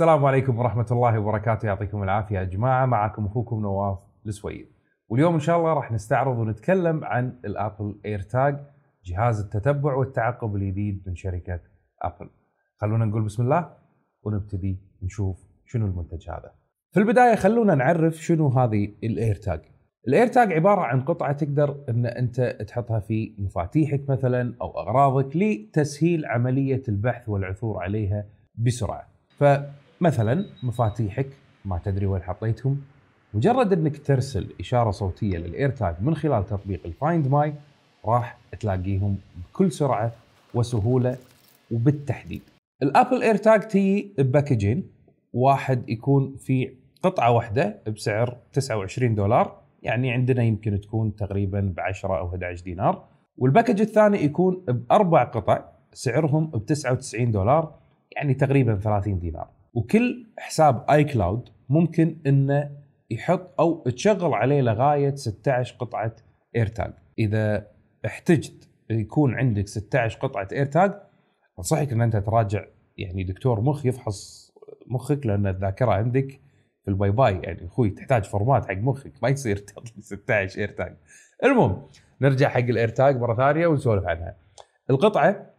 السلام عليكم ورحمة الله وبركاته يعطيكم العافية يا جماعة معكم أخوكم نواف السويد واليوم إن شاء الله راح نستعرض ونتكلم عن الأبل اير تاج جهاز التتبع والتعقب الجديد من شركة أبل خلونا نقول بسم الله ونبتدي نشوف شنو المنتج هذا في البداية خلونا نعرف شنو هذه الاير تاج الاير تاج عبارة عن قطعة تقدر ان انت تحطها في مفاتيحك مثلا او اغراضك لتسهيل عملية البحث والعثور عليها بسرعة ف مثلا مفاتيحك ما تدري وين حطيتهم مجرد انك ترسل اشاره صوتيه للاير تاج من خلال تطبيق الفايند ماي راح تلاقيهم بكل سرعه وسهوله وبالتحديد. الابل اير تاج تي بباكجين واحد يكون في قطعه واحده بسعر 29 دولار يعني عندنا يمكن تكون تقريبا ب 10 او 11 دينار والباكج الثاني يكون باربع قطع سعرهم ب 99 دولار يعني تقريبا 30 دينار. وكل حساب اي كلاود ممكن انه يحط او تشغل عليه لغايه 16 قطعه اير تاج اذا احتجت يكون عندك 16 قطعه اير تاج انصحك ان انت تراجع يعني دكتور مخ يفحص مخك لان الذاكره عندك في الباي باي يعني اخوي تحتاج فورمات حق مخك ما يصير تعطي 16 اير تاج المهم نرجع حق الاير تاج مره ثانيه ونسولف عنها القطعه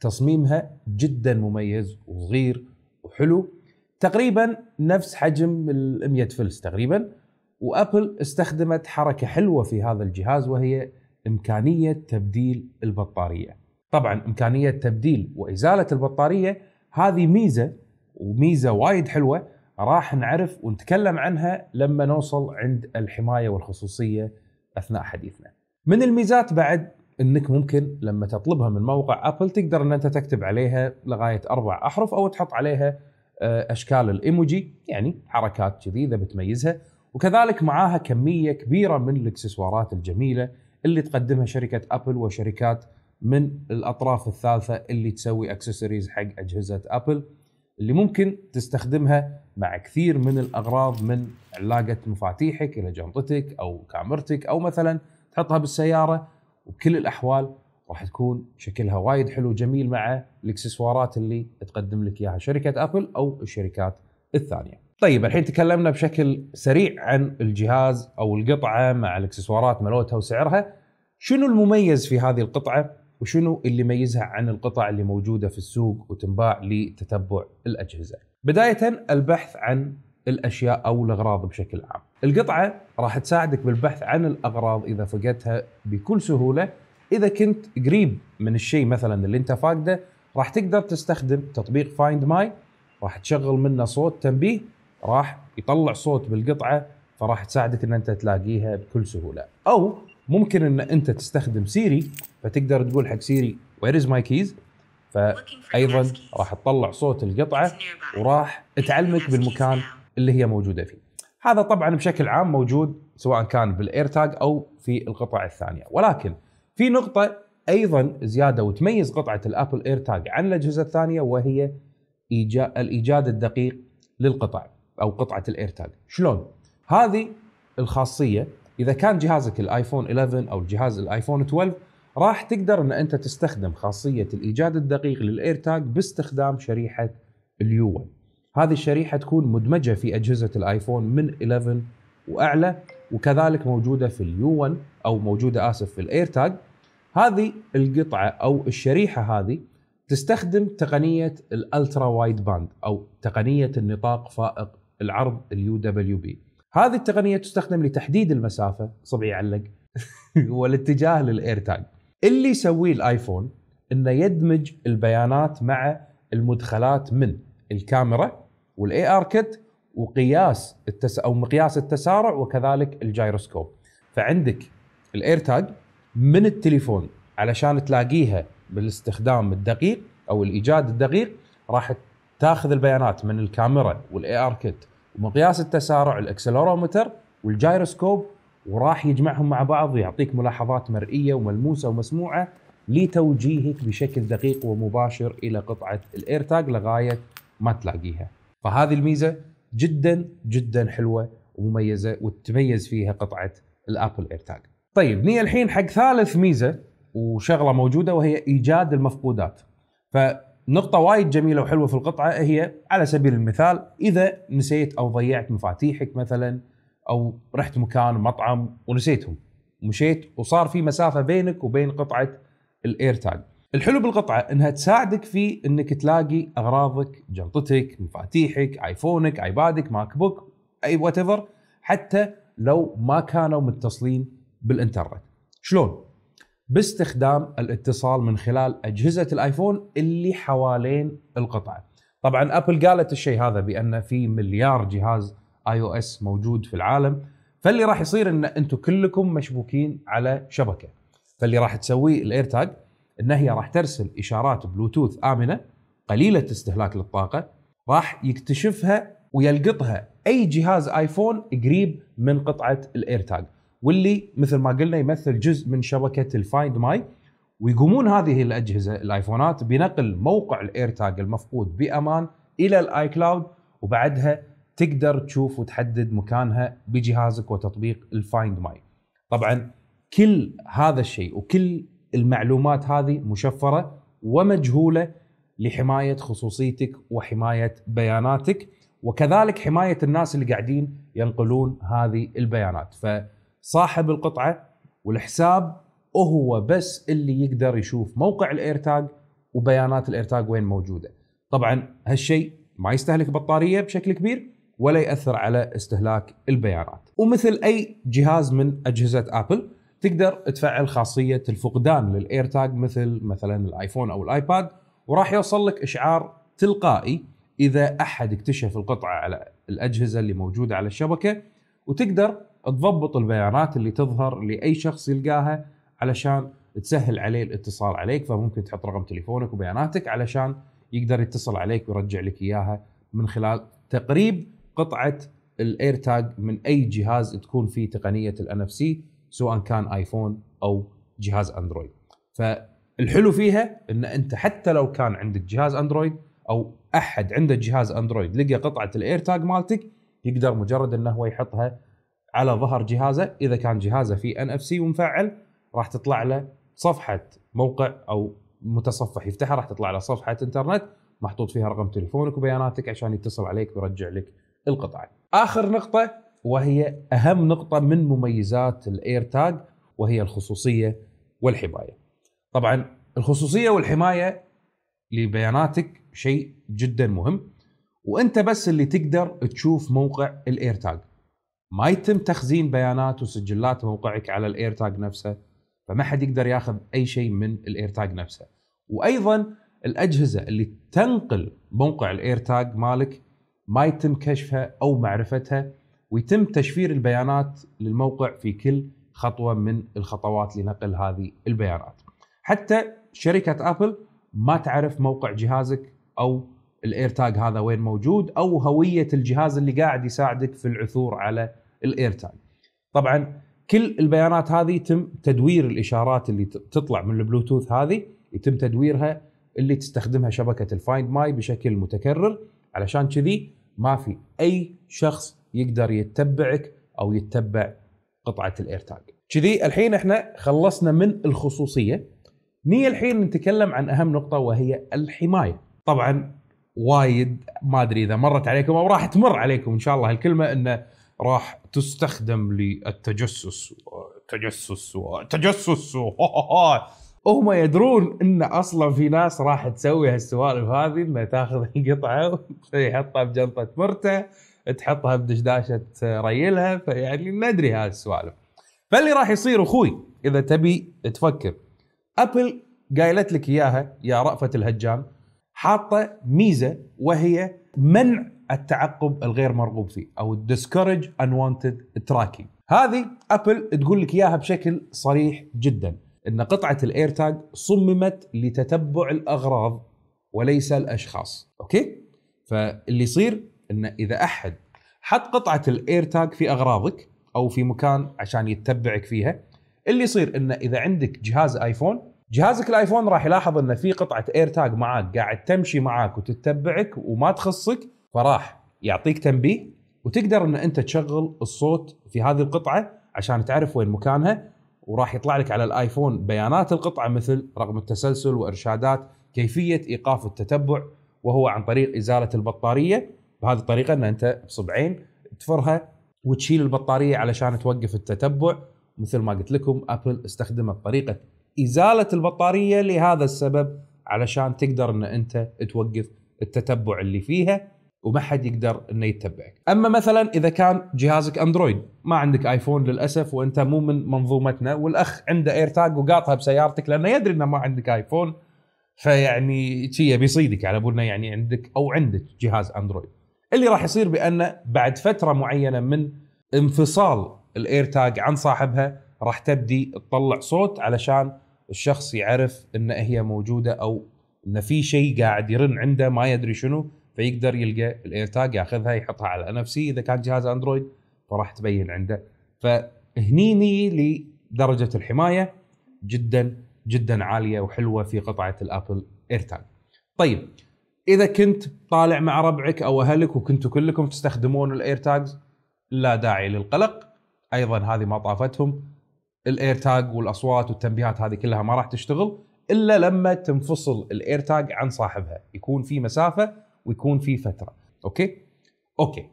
تصميمها جدا مميز وصغير وحلو تقريبا نفس حجم ال 100 فلس تقريبا وابل استخدمت حركه حلوه في هذا الجهاز وهي امكانيه تبديل البطاريه. طبعا امكانيه تبديل وازاله البطاريه هذه ميزه وميزه وايد حلوه راح نعرف ونتكلم عنها لما نوصل عند الحمايه والخصوصيه اثناء حديثنا. من الميزات بعد انك ممكن لما تطلبها من موقع ابل تقدر ان انت تكتب عليها لغايه اربع احرف او تحط عليها آه، اشكال الايموجي يعني حركات كذي اذا بتميزها وكذلك معاها كميه كبيره من الاكسسوارات الجميله اللي تقدمها شركه ابل وشركات من الاطراف الثالثه اللي تسوي اكسسوارز حق اجهزه ابل اللي ممكن تستخدمها مع كثير من الاغراض من علاقه مفاتيحك الى جنطتك او كاميرتك او مثلا تحطها بالسياره وبكل الاحوال راح تكون شكلها وايد حلو جميل مع الاكسسوارات اللي تقدم لك اياها شركه ابل او الشركات الثانيه. طيب الحين تكلمنا بشكل سريع عن الجهاز او القطعه مع الاكسسوارات ملوتها وسعرها. شنو المميز في هذه القطعه وشنو اللي يميزها عن القطع اللي موجوده في السوق وتنباع لتتبع الاجهزه؟ بدايه البحث عن الاشياء او الاغراض بشكل عام. القطعه راح تساعدك بالبحث عن الاغراض اذا فقدتها بكل سهوله اذا كنت قريب من الشيء مثلا اللي انت فاقده راح تقدر تستخدم تطبيق فايند ماي راح تشغل منه صوت تنبيه راح يطلع صوت بالقطعه فراح تساعدك ان انت تلاقيها بكل سهوله او ممكن ان انت تستخدم سيري فتقدر تقول حق سيري وير از ماي كيز فايضا راح تطلع صوت القطعه وراح تعلمك بالمكان اللي هي موجوده فيه هذا طبعا بشكل عام موجود سواء كان بالاير تاج او في القطع الثانيه ولكن في نقطة أيضا زيادة وتميز قطعة الأبل إير تاج عن الأجهزة الثانية وهي الإيجاد الدقيق للقطع أو قطعة الإير تاج شلون؟ هذه الخاصية إذا كان جهازك الآيفون 11 أو جهاز الآيفون 12 راح تقدر أن أنت تستخدم خاصية الإيجاد الدقيق للإير تاج باستخدام شريحة اليو 1 هذه الشريحة تكون مدمجة في أجهزة الآيفون من 11 واعلى وكذلك موجوده في اليو 1 او موجوده اسف في الاير تاج هذه القطعه او الشريحه هذه تستخدم تقنيه الالترا وايد باند او تقنيه النطاق فائق العرض اليو دبليو بي هذه التقنيه تستخدم لتحديد المسافه صبعي يعلق والاتجاه للاير تاج اللي يسويه الايفون انه يدمج البيانات مع المدخلات من الكاميرا والاي ار كت وقياس التس او مقياس التسارع وكذلك الجايروسكوب فعندك الاير تاج من التليفون علشان تلاقيها بالاستخدام الدقيق او الايجاد الدقيق راح تاخذ البيانات من الكاميرا والاي ار كيت ومقياس التسارع الاكسلرومتر والجايروسكوب وراح يجمعهم مع بعض ويعطيك ملاحظات مرئيه وملموسه ومسموعه لتوجيهك بشكل دقيق ومباشر الى قطعه الاير تاج لغايه ما تلاقيها. فهذه الميزه جدا جدا حلوه ومميزه وتتميز فيها قطعه الابل ايرتاج. طيب نيجي الحين حق ثالث ميزه وشغله موجوده وهي ايجاد المفقودات. فنقطة وايد جميلة وحلوة في القطعة هي على سبيل المثال إذا نسيت أو ضيعت مفاتيحك مثلا أو رحت مكان مطعم ونسيتهم مشيت وصار في مسافة بينك وبين قطعة الاير تاج الحلو بالقطعه انها تساعدك في انك تلاقي اغراضك جنطتك مفاتيحك ايفونك ايبادك ماك بوك اي وات حتى لو ما كانوا متصلين بالانترنت شلون باستخدام الاتصال من خلال اجهزه الايفون اللي حوالين القطعه طبعا ابل قالت الشيء هذا بان في مليار جهاز اي او اس موجود في العالم فاللي راح يصير ان انتم كلكم مشبوكين على شبكه فاللي راح تسويه الاير تاج ان هي راح ترسل اشارات بلوتوث امنه قليله استهلاك للطاقه راح يكتشفها ويلقطها اي جهاز ايفون قريب من قطعه الاير تاج واللي مثل ما قلنا يمثل جزء من شبكه الفايند ماي ويقومون هذه الاجهزه الايفونات بنقل موقع الاير تاج المفقود بامان الى الاي كلاود وبعدها تقدر تشوف وتحدد مكانها بجهازك وتطبيق الفايند ماي طبعا كل هذا الشيء وكل المعلومات هذه مشفره ومجهوله لحمايه خصوصيتك وحمايه بياناتك وكذلك حمايه الناس اللي قاعدين ينقلون هذه البيانات فصاحب القطعه والحساب هو بس اللي يقدر يشوف موقع الايرتاج وبيانات الايرتاج وين موجوده طبعا هالشيء ما يستهلك بطاريه بشكل كبير ولا ياثر على استهلاك البيانات ومثل اي جهاز من اجهزه ابل تقدر تفعل خاصيه الفقدان للاير تاج مثل مثلا الايفون او الايباد وراح يوصل لك اشعار تلقائي اذا احد اكتشف القطعه على الاجهزه اللي موجوده على الشبكه وتقدر تضبط البيانات اللي تظهر لاي شخص يلقاها علشان تسهل عليه الاتصال عليك فممكن تحط رقم تليفونك وبياناتك علشان يقدر يتصل عليك ويرجع لك اياها من خلال تقريب قطعه الاير تاج من اي جهاز تكون فيه تقنيه الان اف سي سواء كان ايفون او جهاز اندرويد فالحلو فيها ان انت حتى لو كان عندك جهاز اندرويد او احد عنده جهاز اندرويد لقى قطعه الاير تاج مالتك يقدر مجرد انه هو يحطها على ظهر جهازه اذا كان جهازه فيه ان اف سي ومفعل راح تطلع له صفحه موقع او متصفح يفتحها راح تطلع له صفحه انترنت محطوط فيها رقم تليفونك وبياناتك عشان يتصل عليك ويرجع لك القطعه. اخر نقطه وهي اهم نقطه من مميزات الاير تاج وهي الخصوصيه والحمايه. طبعا الخصوصيه والحمايه لبياناتك شيء جدا مهم وانت بس اللي تقدر تشوف موقع الاير تاج. ما يتم تخزين بيانات وسجلات موقعك على الاير تاج نفسه فما حد يقدر ياخذ اي شيء من الاير تاج نفسه. وايضا الاجهزه اللي تنقل موقع الاير تاج مالك ما يتم كشفها او معرفتها ويتم تشفير البيانات للموقع في كل خطوه من الخطوات لنقل هذه البيانات. حتى شركه ابل ما تعرف موقع جهازك او الاير تاج هذا وين موجود او هويه الجهاز اللي قاعد يساعدك في العثور على الاير تاج. طبعا كل البيانات هذه يتم تدوير الاشارات اللي تطلع من البلوتوث هذه يتم تدويرها اللي تستخدمها شبكه الفايند ماي بشكل متكرر علشان كذي ما في اي شخص يقدر يتبعك او يتبع قطعه الاير تاج. كذي الحين احنا خلصنا من الخصوصيه ني الحين نتكلم عن اهم نقطه وهي الحمايه طبعا وايد ما ادري اذا مرت عليكم او راح تمر عليكم ان شاء الله هالكلمه انه راح تستخدم للتجسس تجسس تجسس هم يدرون ان اصلا في ناس راح تسوي هالسوالف هذه انه تاخذ القطعه ويحطها بجنطه مرته تحطها بدشداشه ريلها فيعني ندري هاي السوالف فاللي راح يصير اخوي اذا تبي تفكر ابل قايلت لك اياها يا رأفة الهجان حاطه ميزه وهي منع التعقب الغير مرغوب فيه او الديسكورج انوانتد تراكينج هذه ابل تقول لك اياها بشكل صريح جدا ان قطعه الاير تاج صممت لتتبع الاغراض وليس الاشخاص اوكي فاللي يصير ان اذا احد حط قطعه الاير تاج في اغراضك او في مكان عشان يتبعك فيها اللي يصير ان اذا عندك جهاز ايفون جهازك الايفون راح يلاحظ ان في قطعه اير تاج معاك قاعد تمشي معاك وتتبعك وما تخصك فراح يعطيك تنبيه وتقدر ان انت تشغل الصوت في هذه القطعه عشان تعرف وين مكانها وراح يطلع لك على الايفون بيانات القطعه مثل رقم التسلسل وارشادات كيفيه ايقاف التتبع وهو عن طريق ازاله البطاريه بهذه الطريقه ان انت بصبعين تفرها وتشيل البطاريه علشان توقف التتبع مثل ما قلت لكم ابل استخدمت طريقه ازاله البطاريه لهذا السبب علشان تقدر ان انت توقف التتبع اللي فيها وما حد يقدر انه يتبعك. اما مثلا اذا كان جهازك اندرويد ما عندك ايفون للاسف وانت مو من منظومتنا والاخ عنده اير تاج وقاطها بسيارتك لانه يدري انه ما عندك ايفون فيعني شيء بيصيدك على بولنا يعني عندك او عندك جهاز اندرويد. اللي راح يصير بان بعد فتره معينه من انفصال الاير تاج عن صاحبها راح تبدي تطلع صوت علشان الشخص يعرف ان هي موجوده او ان في شيء قاعد يرن عنده ما يدري شنو فيقدر يلقى الاير تاج ياخذها يحطها على ان سي اذا كان جهاز اندرويد فراح تبين عنده فهنيني لدرجه الحمايه جدا جدا عاليه وحلوه في قطعه الابل اير تاج. طيب اذا كنت طالع مع ربعك او اهلك وكنتوا كلكم تستخدمون الاير تاجز لا داعي للقلق ايضا هذه ما طافتهم الاير تاج والاصوات والتنبيهات هذه كلها ما راح تشتغل الا لما تنفصل الاير تاج عن صاحبها يكون في مسافه ويكون في فتره اوكي اوكي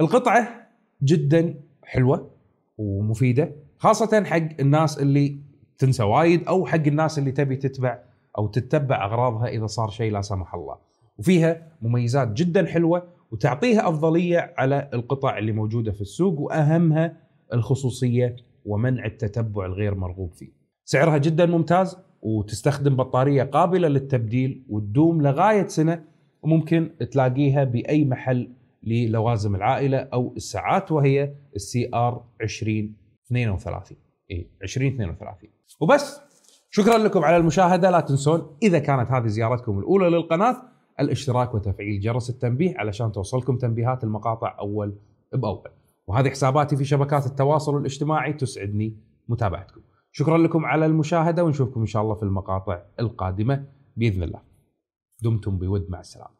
القطعه جدا حلوه ومفيده خاصه حق الناس اللي تنسى وايد او حق الناس اللي تبي تتبع او تتبع اغراضها اذا صار شيء لا سمح الله وفيها مميزات جدا حلوه وتعطيها افضليه على القطع اللي موجوده في السوق واهمها الخصوصيه ومنع التتبع الغير مرغوب فيه. سعرها جدا ممتاز وتستخدم بطاريه قابله للتبديل وتدوم لغايه سنه وممكن تلاقيها باي محل للوازم العائله او الساعات وهي السي ار 2032 اي 2032 وبس شكرا لكم على المشاهده لا تنسون اذا كانت هذه زيارتكم الاولى للقناه الاشتراك وتفعيل جرس التنبيه علشان توصلكم تنبيهات المقاطع اول باول وهذه حساباتي في شبكات التواصل الاجتماعي تسعدني متابعتكم شكرا لكم على المشاهده ونشوفكم ان شاء الله في المقاطع القادمه باذن الله دمتم بود مع السلامه